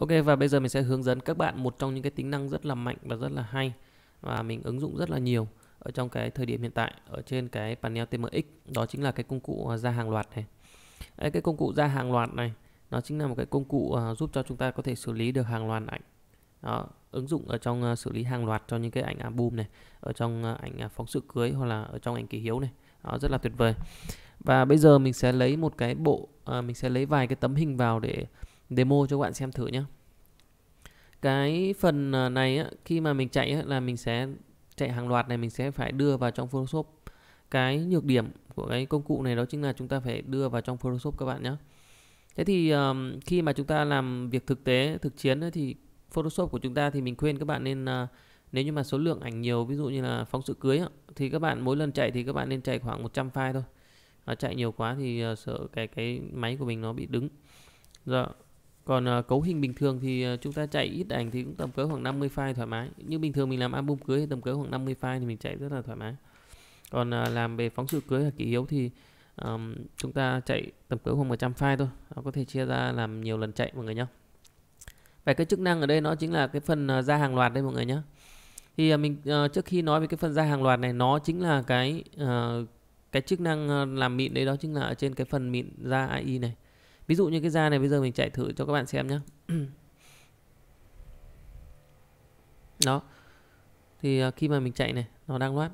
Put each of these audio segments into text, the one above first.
Ok và bây giờ mình sẽ hướng dẫn các bạn một trong những cái tính năng rất là mạnh và rất là hay và mình ứng dụng rất là nhiều ở trong cái thời điểm hiện tại ở trên cái panel TMX đó chính là cái công cụ à, ra hàng loạt này. Đấy, cái công cụ ra hàng loạt này nó chính là một cái công cụ à, giúp cho chúng ta có thể xử lý được hàng loạt ảnh. Đó, ứng dụng ở trong à, xử lý hàng loạt cho những cái ảnh album này, ở trong ảnh phóng sự cưới hoặc là ở trong ảnh kỷ hiếu này. Đó, rất là tuyệt vời. Và bây giờ mình sẽ lấy một cái bộ mình sẽ lấy vài cái tấm hình vào để demo cho các bạn xem thử nhé cái phần à, này á, khi mà mình chạy á, là mình sẽ chạy hàng loạt này mình sẽ phải đưa vào trong Photoshop cái nhược điểm của cái công cụ này đó chính là chúng ta phải đưa vào trong Photoshop các bạn nhé thế thì um, khi mà chúng ta làm việc thực tế thực chiến ấy, thì Photoshop của chúng ta thì mình khuyên các bạn nên uh, nếu như mà số lượng ảnh nhiều ví dụ như là phóng sự cưới ấy, thì các bạn mỗi lần chạy thì các bạn nên chạy khoảng 100 file thôi à, chạy nhiều quá thì uh, sợ cái cái máy của mình nó bị đứng rồi dạ còn ờ, cấu hình bình thường thì ờ, chúng ta chạy ít ảnh thì cũng tầm cỡ khoảng 50 file thoải mái như bình thường mình làm album cưới thì tầm cỡ khoảng 50 file thì mình chạy rất là thoải mái còn ờ, làm về phóng sự cưới là kỷ yếu thì um, chúng ta chạy tầm cỡ khoảng 100 file thôi nó có thể chia ra làm nhiều lần chạy mọi người nhé về cái chức năng ở đây nó chính là cái phần ra hàng loạt đây mọi người nhé thì mình uh, trước khi nói về cái phần ra hàng loạt này nó chính là cái uh, cái chức năng làm mịn đấy đó chính là ở trên cái phần mịn ra AI này ví dụ như cái da này bây giờ mình chạy thử cho các bạn xem nhé đó thì à, khi mà mình chạy này nó đang loát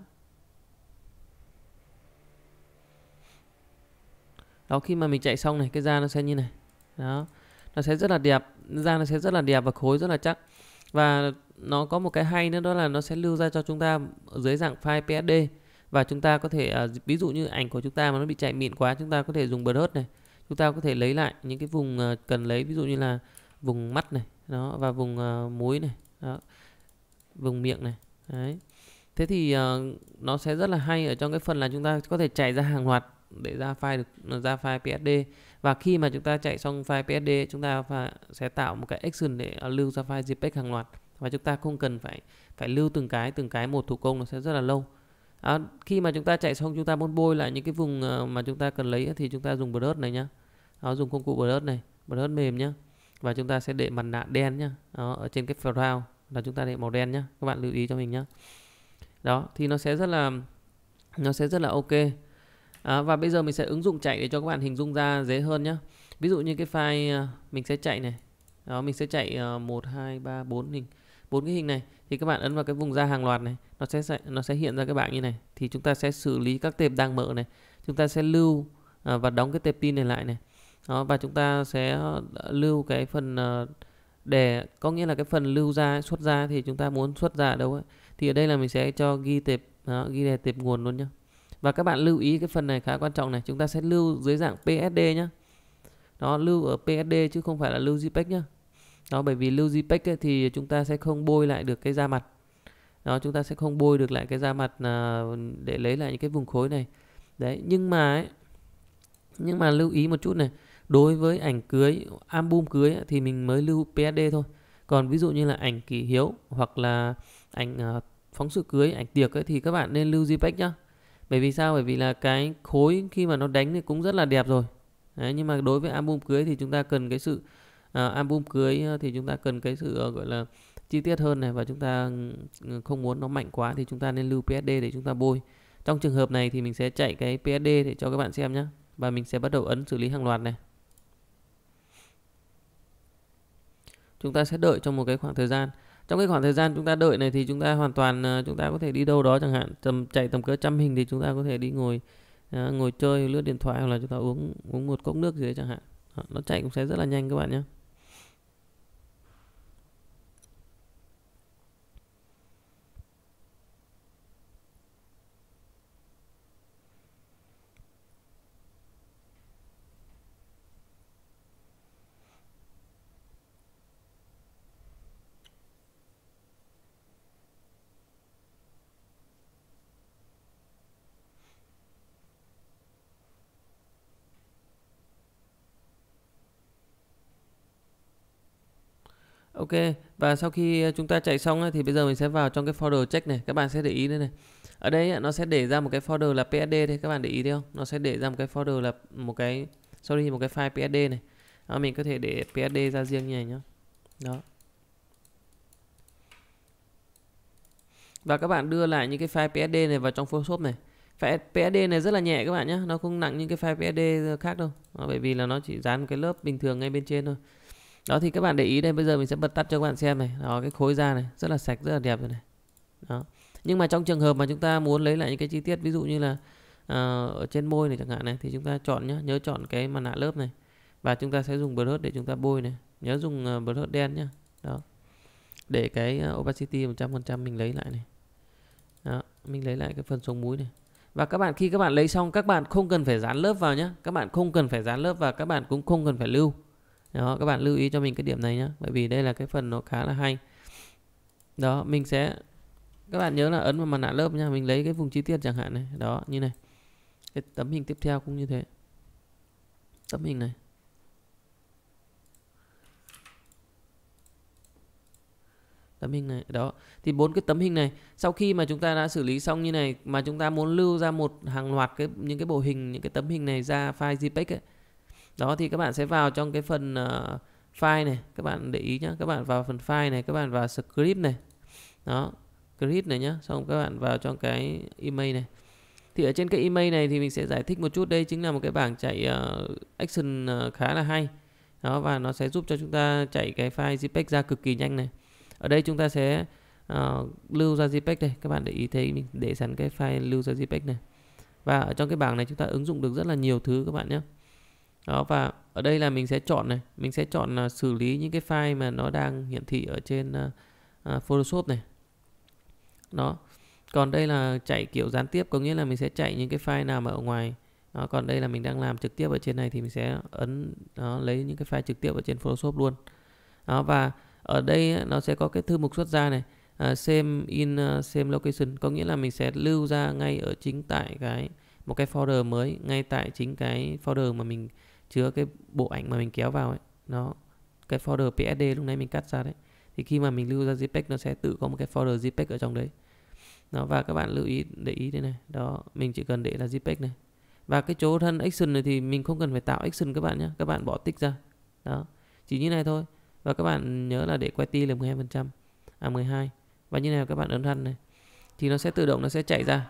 đó khi mà mình chạy xong này cái da nó sẽ như này đó nó sẽ rất là đẹp da nó sẽ rất là đẹp và khối rất là chắc và nó có một cái hay nữa đó là nó sẽ lưu ra cho chúng ta dưới dạng file PSD và chúng ta có thể à, ví dụ như ảnh của chúng ta mà nó bị chạy mịn quá chúng ta có thể dùng brush này chúng ta có thể lấy lại những cái vùng ờ, cần lấy ví dụ như là vùng mắt này đó và vùng ờ, mũi này đó, vùng miệng này đấy thế thì ờ, nó sẽ rất là hay ở trong cái phần là chúng ta có thể chạy ra hàng loạt để ra file được ra file PSD và khi mà chúng ta chạy xong file PSD chúng ta sẽ tạo một cái action để lưu ra file JPEG hàng loạt và chúng ta không cần phải phải lưu từng cái từng cái một thủ công nó sẽ rất là lâu à, khi mà chúng ta chạy xong chúng ta muốn bôi lại những cái vùng mà chúng ta cần lấy thì chúng ta dùng brush này nhá đó, dùng công cụ brush này brush mềm nhá và chúng ta sẽ để mặt nạ đen nhá đó, ở trên cái foreground là chúng ta để màu đen nhá các bạn lưu ý cho mình nhá đó thì nó sẽ rất là nó sẽ rất là ok à, và bây giờ mình sẽ ứng dụng chạy để cho các bạn hình dung ra dễ hơn nhá ví dụ như cái file à, mình sẽ chạy này đó mình sẽ chạy à, một hai ba bốn hình bốn cái hình này thì các bạn ấn vào cái vùng da hàng loạt này nó sẽ nó sẽ hiện ra cái bảng như này thì chúng ta sẽ xử lý các tệp đang mở này chúng ta sẽ lưu à, và đóng cái tệp tin này lại này đó và chúng ta sẽ ờ, lưu cái phần ờ, đề có nghĩa là cái phần lưu ra xuất ra thì chúng ta muốn xuất ra ở đâu ấy thì ở đây là mình sẽ cho ghi tệp đó, ghi đề tệp nguồn luôn nhá và các bạn lưu ý cái phần này khá quan trọng này chúng ta sẽ lưu dưới dạng PSD nhá đó lưu ở PSD chứ không phải là lưu JPEG nhá đó bởi vì lưu JPEG ấy, thì chúng ta sẽ không bôi lại được cái da mặt đó chúng ta sẽ không bôi được lại cái da mặt ờ, để lấy lại những cái vùng khối này đấy nhưng mà ấy, nhưng mà lưu ý một chút này đối với ảnh cưới album cưới thì mình mới lưu PSD thôi còn ví dụ như là ảnh kỷ hiếu hoặc là ảnh à, phóng sự cưới ảnh tiệc ấy thì các bạn nên lưu JPEG nhá bởi vì sao bởi vì là cái khối khi mà nó đánh thì cũng rất là đẹp rồi Đấy, nhưng mà đối với album cưới thì chúng ta cần cái sự à, album cưới à, thì chúng ta cần cái sự à, gọi là chi tiết hơn này và chúng ta ừ, không muốn nó mạnh quá thì chúng ta nên lưu PSD để chúng ta bôi trong trường hợp này thì mình sẽ chạy cái PSD để cho các bạn xem nhé và mình sẽ bắt đầu ấn xử lý hàng loạt này chúng ta sẽ đợi trong một cái khoảng thời gian trong cái khoảng thời gian chúng ta đợi này thì chúng ta hoàn toàn ờ, chúng ta có thể đi đâu đó chẳng hạn tầm chạy tầm cỡ trăm hình thì chúng ta có thể đi ngồi ờ, ngồi chơi lướt điện thoại hoặc là chúng ta uống uống một cốc nước gì đấy chẳng hạn ờ, nó chạy cũng sẽ rất là nhanh các bạn nhé Ok và sau khi ờ, chúng ta chạy xong thì bây giờ mình sẽ vào trong cái folder check này các bạn sẽ để ý đây này ở đây nó sẽ để ra một cái folder là PSD đây. các bạn để ý thấy không nó sẽ để ra một cái folder là một cái sorry một cái file PSD này đó, mình có thể để PSD ra riêng như này nhá đó và các bạn đưa lại những cái file PSD này vào trong Photoshop này file PSD này rất là nhẹ các bạn nhé nó không nặng như cái file PSD khác đâu đó, bởi vì là nó chỉ dán một cái lớp bình thường ngay bên trên thôi đó thì các bạn để ý đây bây giờ mình sẽ bật tắt cho các bạn xem này đó cái khối da này rất là sạch rất là đẹp rồi này đó nhưng mà trong trường hợp mà chúng ta muốn lấy lại những cái chi tiết ví dụ như là uh, ở trên môi này chẳng hạn này thì chúng ta chọn nhá nhớ chọn cái mặt nạ lớp này và chúng ta sẽ dùng brush để chúng ta bôi này nhớ dùng uh, ờ, brush đen nhá đó để cái uh, opacity 100% mình lấy lại này đó mình lấy lại cái phần sống mũi này và các bạn khi các bạn lấy xong các bạn không cần phải dán lớp vào nhá các bạn không cần phải dán lớp và các bạn cũng không cần phải lưu đó các bạn lưu ý cho mình cái điểm này nhé bởi vì đây là cái phần nó khá là hay đó mình sẽ các bạn nhớ là ấn vào mặt nạ lớp nha mình lấy cái vùng chi tiết chẳng hạn này đó như này cái tấm hình tiếp theo cũng như thế tấm hình này tấm hình này đó thì bốn cái tấm hình này sau khi mà chúng ta đã xử lý xong như này mà chúng ta muốn lưu ra một hàng loạt cái những cái bộ hình những cái tấm hình này ra file JPEG ấy, đó thì các bạn sẽ vào trong cái phần uh, file này các bạn để ý nhé các bạn vào phần file này các bạn vào script này đó script này nhé xong các bạn vào trong cái email này thì ở trên cái email này thì mình sẽ giải thích một chút đây chính là một cái bảng chạy uh, action uh, khá là hay đó và nó sẽ giúp cho chúng ta chạy cái file JPEG ra cực kỳ nhanh này ở đây chúng ta sẽ uh, lưu ra JPEG đây các bạn để ý thấy mình để sẵn cái file lưu ra JPEG này và ở trong cái bảng này chúng ta ứng dụng được rất là nhiều thứ các bạn nhé đó và ở đây là mình sẽ chọn này mình sẽ chọn là xử lý những cái file mà nó đang hiển thị ở trên uh, Photoshop này đó còn đây là chạy kiểu gián tiếp có nghĩa là mình sẽ chạy những cái file nào mà ở ngoài đó, còn đây là mình đang làm trực tiếp ở trên này thì mình sẽ ấn đó, lấy những cái file trực tiếp ở trên Photoshop luôn đó, và ở đây nó sẽ có cái thư mục xuất ra này uh, à, same in uh, same location có nghĩa là mình sẽ lưu ra ngay ở chính tại cái một cái folder mới ngay tại chính cái folder mà mình chứa cái bộ ảnh mà mình kéo vào ấy nó cái folder PSD lúc nãy mình cắt ra đấy thì khi mà mình lưu ra JPEG nó sẽ tự có một cái folder JPEG ở trong đấy nó và các bạn lưu ý để ý thế này đó mình chỉ cần để là JPEG này và cái chỗ thân action này thì mình không cần phải tạo action các bạn nhé các bạn bỏ tích ra đó chỉ như này thôi và các bạn nhớ là để quay ti là 12 phần trăm à 12 và như này các bạn ấn thân này thì nó sẽ tự động nó sẽ chạy ra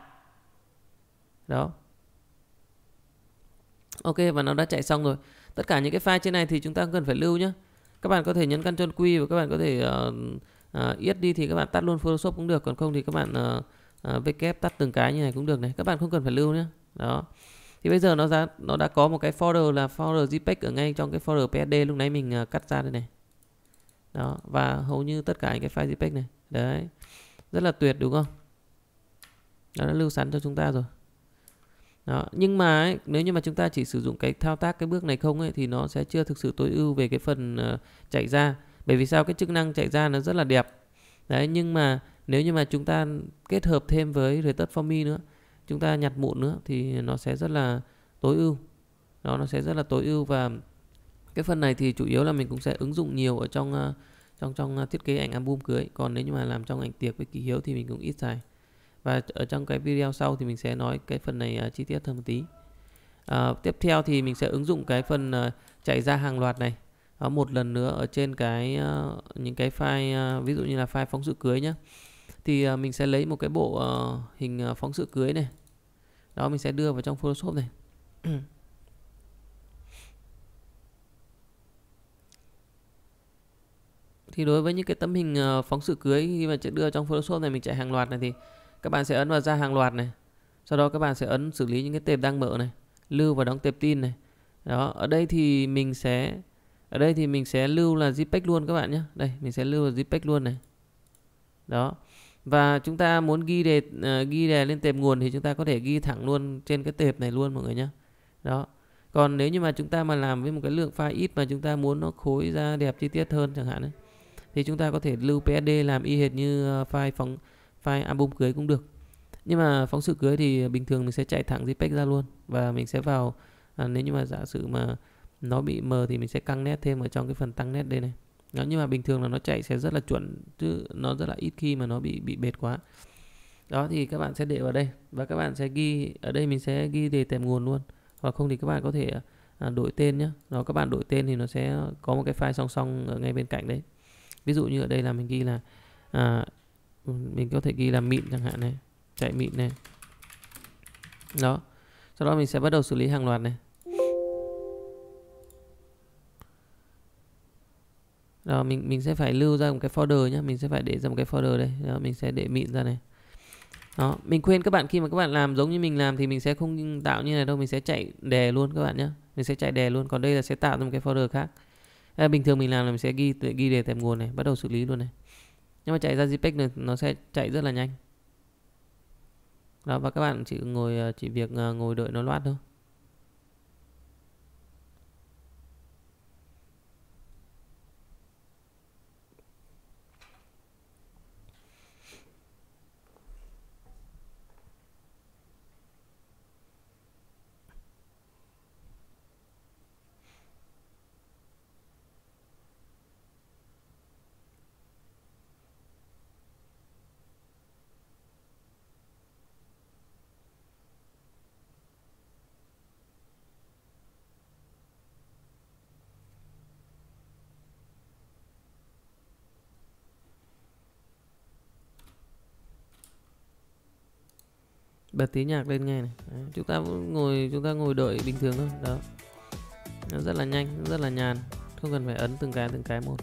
đó Ok và nó đã chạy xong rồi Tất cả những cái file trên này thì chúng ta cần phải lưu nhé Các bạn có thể nhấn Ctrl Q và các bạn có thể uh, uh, yết đi thì các bạn tắt luôn Photoshop cũng được Còn không thì các bạn uh, uh, VK tắt từng cái như này cũng được này Các bạn không cần phải lưu nhé Đó thì bây giờ nó ra nó đã có một cái folder là folder JPEG ở ngay trong cái folder PSD lúc nãy mình uh, cắt ra đây này đó và hầu như tất cả những cái file JPEG này đấy rất là tuyệt đúng không nó đã lưu sẵn cho chúng ta rồi đó. nhưng mà ấy, nếu như mà chúng ta chỉ sử dụng cái thao tác cái bước này không ấy, thì nó sẽ chưa thực sự tối ưu về cái phần uh, chạy ra bởi vì sao cái chức năng chạy ra nó rất là đẹp đấy nhưng mà nếu như mà chúng ta kết hợp thêm với Retouch for me nữa chúng ta nhặt mụn nữa thì nó sẽ rất là tối ưu đó nó sẽ rất là tối ưu và cái phần này thì chủ yếu là mình cũng sẽ ứng dụng nhiều ở trong uh, trong trong ờ, thiết kế ảnh album cưới còn nếu như mà làm trong ảnh tiệc với kỳ hiếu thì mình cũng ít xài và ở trong cái video sau thì mình sẽ nói cái phần này uh, chi tiết hơn một tí à, tiếp theo thì mình sẽ ứng dụng cái phần uh, chạy ra hàng loạt này à, một lần nữa ở trên cái uh, những cái file uh, ví dụ như là file phóng sự cưới nhé thì uh, mình sẽ lấy một cái bộ uh, hình uh, phóng sự cưới này đó mình sẽ đưa vào trong Photoshop này thì đối với những cái tấm hình phóng sự cưới khi mà đưa trong Photoshop này mình chạy hàng loạt này thì các bạn sẽ ấn vào ra hàng loạt này sau đó các bạn sẽ ấn xử lý những cái tệp đang mở này lưu và đóng tệp tin này đó ở đây thì mình sẽ ở đây thì mình sẽ lưu là JPEG luôn các bạn nhé đây mình sẽ lưu là JPEG luôn này đó và chúng ta muốn ghi đề uh, ghi đề lên tệp nguồn thì chúng ta có thể ghi thẳng luôn trên cái tệp này luôn mọi người nhé đó còn nếu như mà chúng ta mà làm với một cái lượng file ít mà chúng ta muốn nó khối ra đẹp chi tiết hơn chẳng hạn ấy, thì chúng ta có thể lưu PSD làm y hệt như ờ, file phóng file album cưới cũng được nhưng mà phóng sự cưới thì bình thường mình sẽ chạy thẳng JPEG ra luôn và mình sẽ vào à, nếu như mà giả sử mà nó bị mờ thì mình sẽ căng nét thêm ở trong cái phần tăng nét đây này đó, nhưng mà bình thường là nó chạy sẽ rất là chuẩn chứ nó rất là ít khi mà nó bị bị bệt quá đó thì các bạn sẽ để vào đây và các bạn sẽ ghi ở đây mình sẽ ghi đề tèm nguồn luôn hoặc không thì các bạn có thể à, đổi tên nhé nó các bạn đổi tên thì nó sẽ có một cái file song song ở ngay bên cạnh đấy ví dụ như ở đây là mình ghi là à, Ừ, mình có thể ghi là mịn chẳng hạn này chạy mịn này đó sau đó mình sẽ bắt đầu xử lý hàng loạt này đó mình mình sẽ phải lưu ra một cái folder nhé mình sẽ phải để ra một cái folder đây đó, mình sẽ để mịn ra này đó mình khuyên các bạn khi mà các bạn làm giống như mình làm thì mình sẽ không tạo như này đâu mình sẽ chạy đè luôn các bạn nhé mình sẽ chạy đè luôn còn đây là sẽ tạo ra một cái folder khác à, bình thường mình làm là mình sẽ ghi ghi đề tạm nguồn này bắt đầu xử lý luôn này nhưng mà chạy ra JPEG này nó sẽ chạy rất là nhanh đó và các bạn chỉ ngồi ờ, chỉ việc ờ, ngồi đợi nó loát thôi bật tí nhạc lên nghe này Đấy. chúng ta cũng ngồi chúng ta ngồi đợi bình thường thôi đó nó rất là nhanh rất là nhàn không cần phải ấn từng cái từng cái một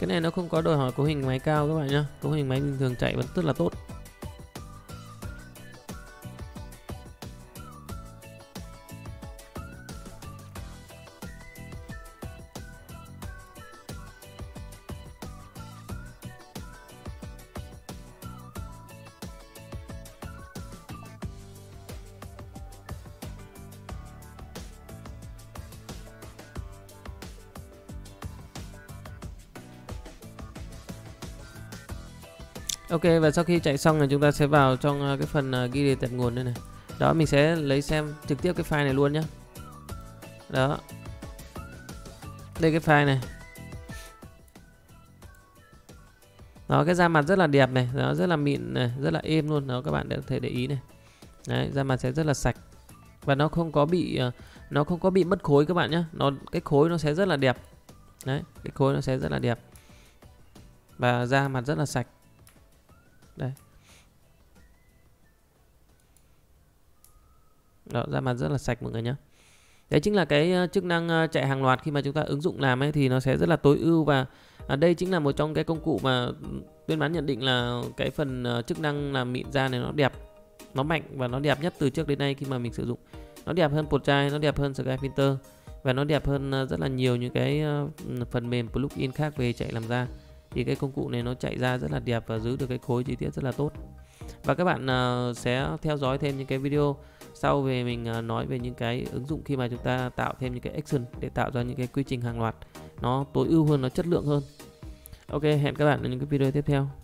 cái này nó không có đòi hỏi cấu hình máy cao các bạn nhá cấu hình máy bình thường chạy vẫn rất là tốt Ok và sau khi chạy xong thì chúng ta sẽ vào trong à, cái phần à, ghi đề tận nguồn đây này Đó mình sẽ lấy xem trực tiếp cái file này luôn nhé Đó Đây cái file này Đó cái da mặt rất là đẹp này Nó rất là mịn này Rất là êm luôn Đó các bạn đã có thể để ý này Đấy da mặt sẽ rất là sạch Và nó không có bị à, Nó không có bị mất khối các bạn nhé nó Cái khối nó sẽ rất là đẹp Đấy cái khối nó sẽ rất là đẹp Và da mặt rất là sạch đây đó ra mặt rất là sạch mọi người nhé đấy chính là cái ờ, chức năng ờ, chạy hàng loạt khi mà chúng ta ứng dụng làm ấy thì nó sẽ rất là tối ưu và à, đây chính là một trong cái công cụ mà tuyên bán nhận định là cái phần ờ, chức năng làm mịn da này nó đẹp nó mạnh và nó đẹp nhất từ trước đến nay khi mà mình sử dụng nó đẹp hơn Portrai, nó đẹp hơn Sky Filter và nó đẹp hơn rất là nhiều những cái phần mềm plugin khác về chạy làm da thì cái công cụ này nó chạy ra rất là đẹp và giữ được cái khối chi tiết rất là tốt và các bạn uh, sẽ theo dõi thêm những cái video sau về mình uh, nói về những cái ứng dụng khi mà chúng ta tạo thêm những cái action để tạo ra những cái quy trình hàng loạt nó tối ưu hơn nó chất lượng hơn ok hẹn các bạn ở những cái video tiếp theo